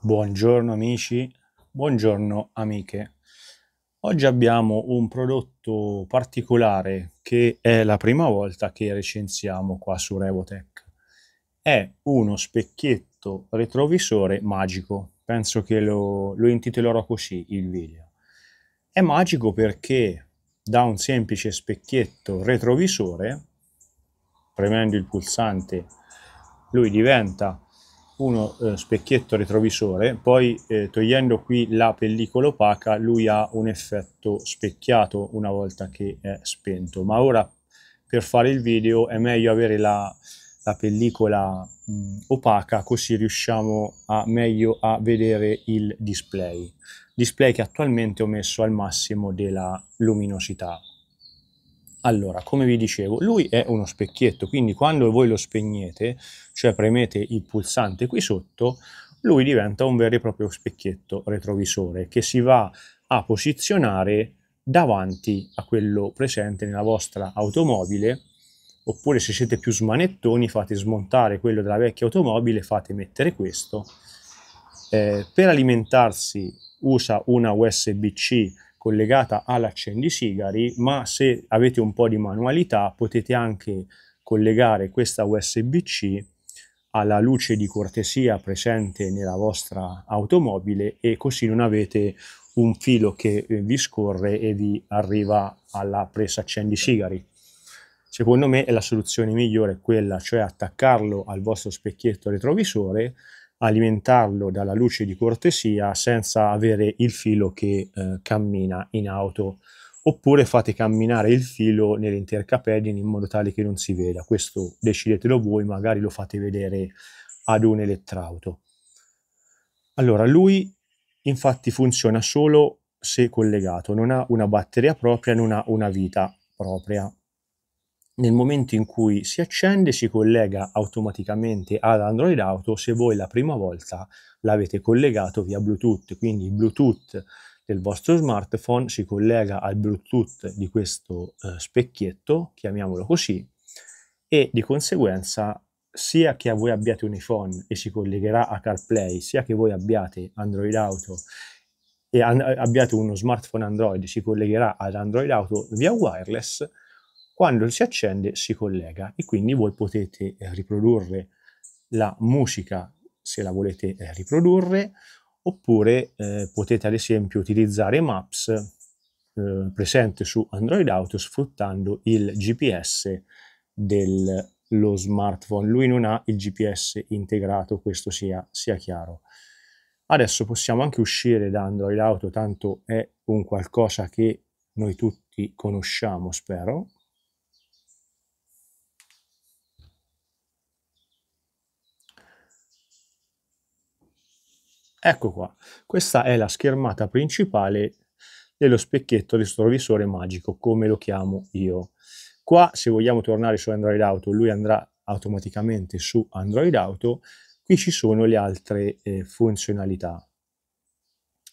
Buongiorno amici, buongiorno amiche. Oggi abbiamo un prodotto particolare che è la prima volta che recensiamo qua su Revotech. È uno specchietto retrovisore magico, penso che lo, lo intitolerò così il video. È magico perché da un semplice specchietto retrovisore, premendo il pulsante, lui diventa uno eh, specchietto retrovisore, poi eh, togliendo qui la pellicola opaca lui ha un effetto specchiato una volta che è spento, ma ora per fare il video è meglio avere la, la pellicola mh, opaca così riusciamo a meglio a vedere il display, display che attualmente ho messo al massimo della luminosità allora, come vi dicevo, lui è uno specchietto, quindi quando voi lo spegnete, cioè premete il pulsante qui sotto, lui diventa un vero e proprio specchietto retrovisore che si va a posizionare davanti a quello presente nella vostra automobile oppure se siete più smanettoni fate smontare quello della vecchia automobile fate mettere questo eh, per alimentarsi usa una USB-C collegata all'accendisigari, ma se avete un po' di manualità potete anche collegare questa USB-C alla luce di cortesia presente nella vostra automobile e così non avete un filo che eh, vi scorre e vi arriva alla presa accendisigari. Secondo me è la soluzione migliore quella, cioè attaccarlo al vostro specchietto retrovisore alimentarlo dalla luce di cortesia senza avere il filo che eh, cammina in auto oppure fate camminare il filo nell'intercapedine in modo tale che non si veda. Questo decidetelo voi, magari lo fate vedere ad un elettrauto. Allora, lui infatti funziona solo se collegato, non ha una batteria propria, non ha una vita propria nel momento in cui si accende si collega automaticamente ad Android Auto se voi la prima volta l'avete collegato via Bluetooth, quindi il Bluetooth del vostro smartphone si collega al Bluetooth di questo eh, specchietto, chiamiamolo così, e di conseguenza sia che voi abbiate un iPhone e si collegherà a CarPlay, sia che voi abbiate Android Auto e an- abbiate uno smartphone Android si collegherà ad Android Auto via wireless, quando si accende si collega e quindi voi potete eh, riprodurre la musica se la volete eh, riprodurre oppure eh, potete ad esempio utilizzare Maps eh, presente su Android Auto sfruttando il GPS dello smartphone. Lui non ha il GPS integrato, questo sia, sia chiaro. Adesso possiamo anche uscire da Android Auto, tanto è un qualcosa che noi tutti conosciamo, spero, Ecco qua, questa è la schermata principale dello specchietto retrovisore magico, come lo chiamo io. Qua se vogliamo tornare su Android Auto, lui andrà automaticamente su Android Auto, qui ci sono le altre eh, funzionalità.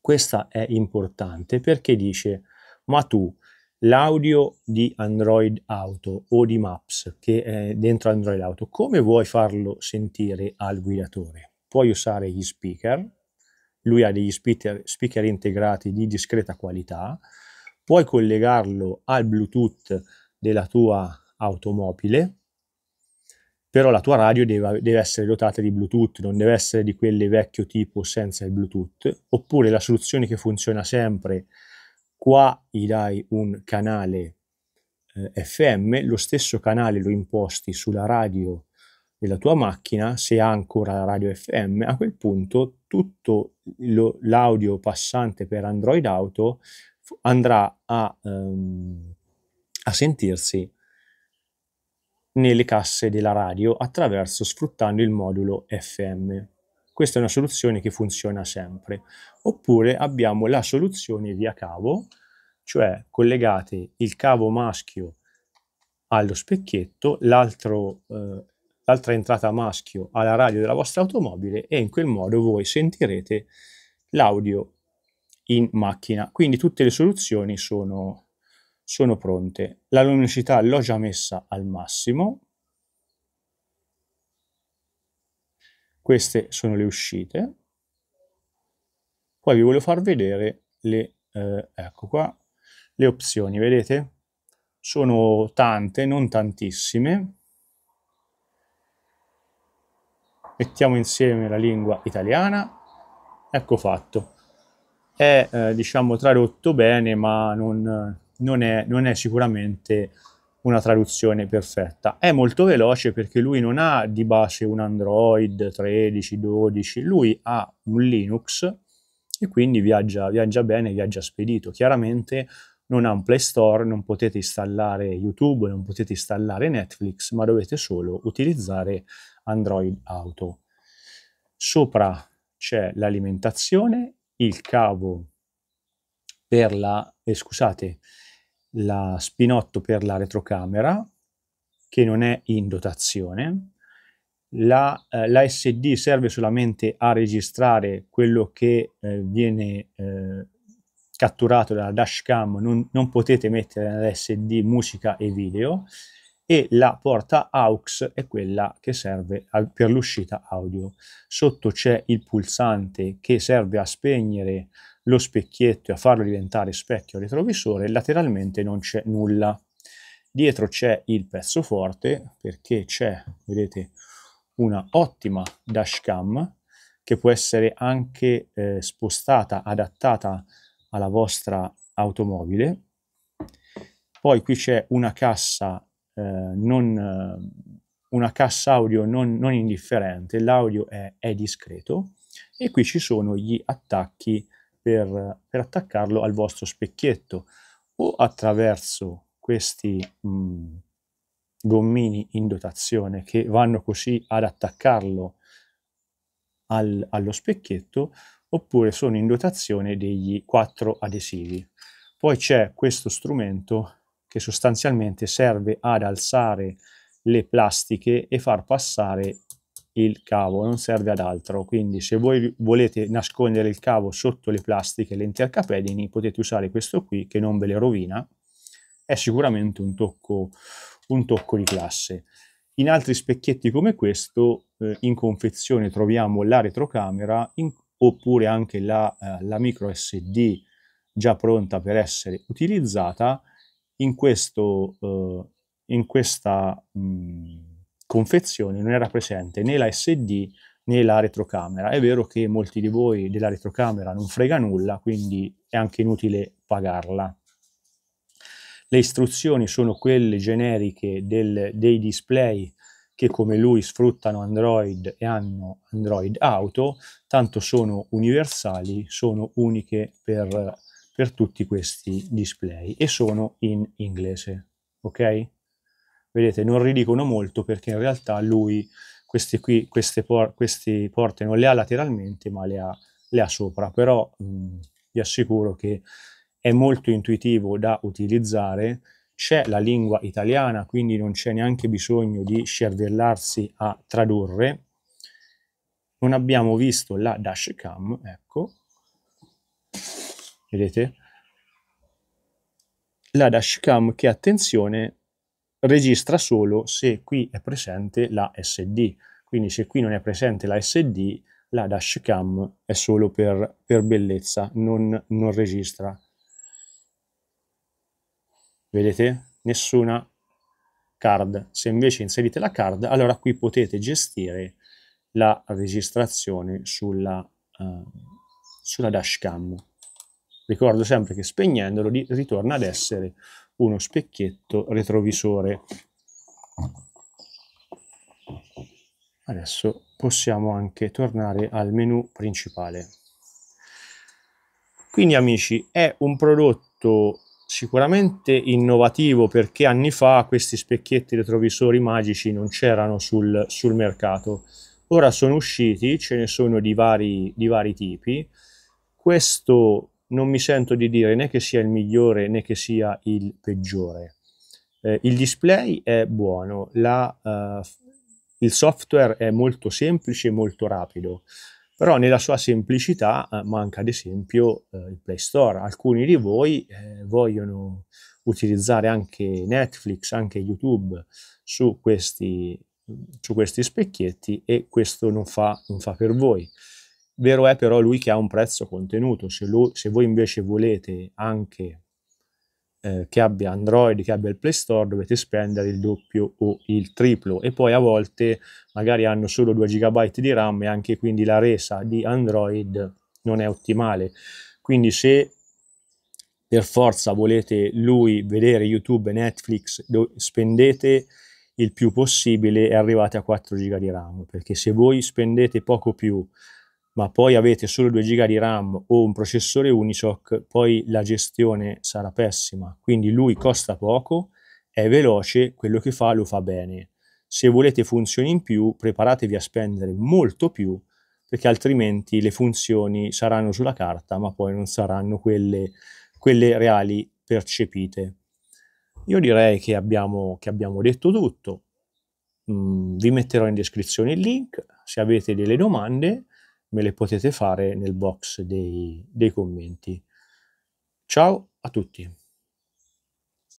Questa è importante perché dice, ma tu l'audio di Android Auto o di Maps che è dentro Android Auto, come vuoi farlo sentire al guidatore? Puoi usare gli speaker, lui ha degli speaker, speaker integrati di discreta qualità, puoi collegarlo al Bluetooth della tua automobile, però la tua radio deve, deve, essere dotata di Bluetooth, non deve essere di quelle vecchio tipo senza il Bluetooth, oppure la soluzione che funziona sempre, qua gli dai un canale eh, FM, lo stesso canale lo imposti sulla radio della tua macchina, se ha ancora la radio FM, a quel punto tutto lo, l'audio passante per Android Auto andrà a, um, a sentirsi nelle casse della radio attraverso sfruttando il modulo FM. Questa è una soluzione che funziona sempre. Oppure abbiamo la soluzione via cavo, cioè collegate il cavo maschio allo specchietto, l'altro eh, l'altra entrata maschio alla radio della vostra automobile e in quel modo voi sentirete l'audio in macchina. Quindi tutte le soluzioni sono, sono pronte. La luminosità l'ho già messa al massimo. Queste sono le uscite. Poi vi voglio far vedere le, eh, ecco qua, le opzioni, vedete? Sono tante, non tantissime. mettiamo insieme la lingua italiana, ecco fatto. È eh, diciamo tradotto bene, ma non, non, è, non è sicuramente una traduzione perfetta. È molto veloce perché lui non ha di base un Android 13, 12, lui ha un Linux e quindi viaggia, viaggia bene, viaggia spedito. Chiaramente non ha un Play Store, non potete installare YouTube, non potete installare Netflix, ma dovete solo utilizzare Android Auto. Sopra c'è l'alimentazione, il cavo per la, eh, scusate, la spinotto per la retrocamera che non è in dotazione. La, eh, la SD serve solamente a registrare quello che eh, viene eh, catturato dalla dashcam, non, non potete mettere nella SD musica e video e la porta AUX è quella che serve a, per l'uscita audio. Sotto c'è il pulsante che serve a spegnere lo specchietto e a farlo diventare specchio retrovisore, lateralmente non c'è nulla. Dietro c'è il pezzo forte perché c'è, vedete, una ottima dashcam che può essere anche eh, spostata, adattata alla vostra automobile. Poi qui c'è una cassa eh, non, eh, una cassa audio non, non indifferente, l'audio è, è, discreto e qui ci sono gli attacchi per, per attaccarlo al vostro specchietto o attraverso questi mh, mm, gommini in dotazione che vanno così ad attaccarlo al, allo specchietto oppure sono in dotazione degli quattro adesivi. Poi c'è questo strumento che sostanzialmente serve ad alzare le plastiche e far passare il cavo, non serve ad altro. Quindi se voi volete nascondere il cavo sotto le plastiche, le intercapedini, potete usare questo qui che non ve le rovina. È sicuramente un tocco, un tocco di classe. In altri specchietti come questo, eh, in confezione troviamo la retrocamera in, oppure anche la, eh, la micro SD già pronta per essere utilizzata in, questo, eh, in questa mh, confezione non era presente né la SD né la retrocamera. È vero che molti di voi della retrocamera non frega nulla, quindi è anche inutile pagarla. Le istruzioni sono quelle generiche del, dei display che come lui sfruttano Android e hanno Android Auto, tanto sono universali, sono uniche per per tutti questi display e sono in inglese, ok? Vedete, non ridicono molto perché in realtà lui queste, qui, queste, por queste porte non le ha lateralmente ma le ha, le ha sopra, però mh, vi assicuro che è molto intuitivo da utilizzare, c'è la lingua italiana, quindi non c'è neanche bisogno di scervellarsi a tradurre, non abbiamo visto la dashcam, ecco, vedete? La dashcam che, attenzione, registra solo se qui è presente la SD. Quindi se qui non è presente la SD, la dashcam è solo per, per bellezza, non, non registra. Vedete? Nessuna card. Se invece inserite la card, allora qui potete gestire la registrazione sulla, uh, sulla dashcam. Ricordo sempre che spegnendolo ritorna ad essere uno specchietto retrovisore. Adesso possiamo anche tornare al menu principale. Quindi amici, è un prodotto sicuramente innovativo perché anni fa questi specchietti retrovisori magici non c'erano sul, sul, mercato. Ora sono usciti, ce ne sono di vari, di vari tipi. Questo non mi sento di dire né che sia il migliore né che sia il peggiore. Eh, il display è buono, la, eh, il software è molto semplice e molto rapido, però nella sua semplicità eh, manca ad esempio eh, il Play Store. Alcuni di voi eh, vogliono utilizzare anche Netflix, anche YouTube su questi, su questi specchietti e questo non fa, non fa per voi. Vero è però lui che ha un prezzo contenuto, se, lo, se voi invece volete anche eh, che abbia Android, che abbia il Play Store, dovete spendere il doppio o il triplo e poi a volte magari hanno solo 2 GB di RAM e anche quindi la resa di Android non è ottimale. Quindi se per forza volete lui vedere YouTube e Netflix, spendete il più possibile e arrivate a 4 GB di RAM, perché se voi spendete poco più ma poi avete solo 2 giga di RAM o un processore Unisoc, poi la gestione sarà pessima. Quindi lui costa poco, è veloce, quello che fa lo fa bene. Se volete funzioni in più, preparatevi a spendere molto più, perché altrimenti le funzioni saranno sulla carta, ma poi non saranno quelle, quelle reali percepite. Io direi che abbiamo, che abbiamo detto tutto. Mm, vi metterò in descrizione il link se avete delle domande me le potete fare nel box dei, dei commenti. Ciao a tutti!